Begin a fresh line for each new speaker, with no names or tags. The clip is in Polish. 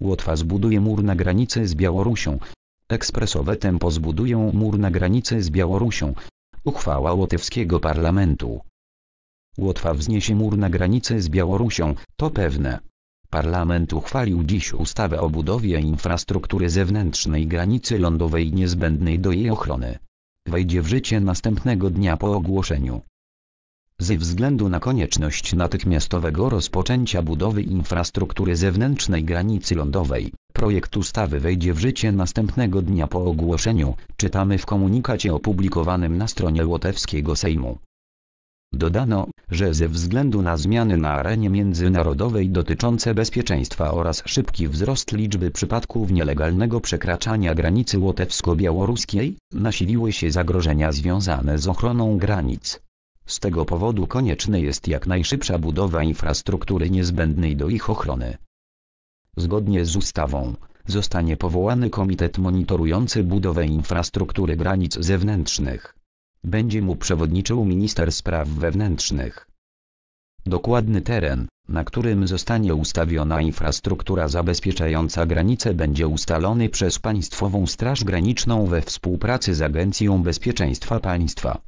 Łotwa zbuduje mur na granicy z Białorusią. Ekspresowe tempo zbudują mur na granicy z Białorusią. Uchwała łotewskiego parlamentu. Łotwa wzniesie mur na granicy z Białorusią, to pewne. Parlament uchwalił dziś ustawę o budowie infrastruktury zewnętrznej granicy lądowej niezbędnej do jej ochrony. Wejdzie w życie następnego dnia po ogłoszeniu ze względu na konieczność natychmiastowego rozpoczęcia budowy infrastruktury zewnętrznej granicy lądowej. Projekt ustawy wejdzie w życie następnego dnia po ogłoszeniu, czytamy w komunikacie opublikowanym na stronie łotewskiego Sejmu. Dodano, że ze względu na zmiany na arenie międzynarodowej dotyczące bezpieczeństwa oraz szybki wzrost liczby przypadków nielegalnego przekraczania granicy łotewsko-białoruskiej, nasiliły się zagrożenia związane z ochroną granic. Z tego powodu konieczne jest jak najszybsza budowa infrastruktury niezbędnej do ich ochrony. Zgodnie z ustawą, zostanie powołany komitet monitorujący budowę infrastruktury granic zewnętrznych. Będzie mu przewodniczył minister spraw wewnętrznych. Dokładny teren, na którym zostanie ustawiona infrastruktura zabezpieczająca granice będzie ustalony przez Państwową Straż Graniczną we współpracy z Agencją Bezpieczeństwa Państwa.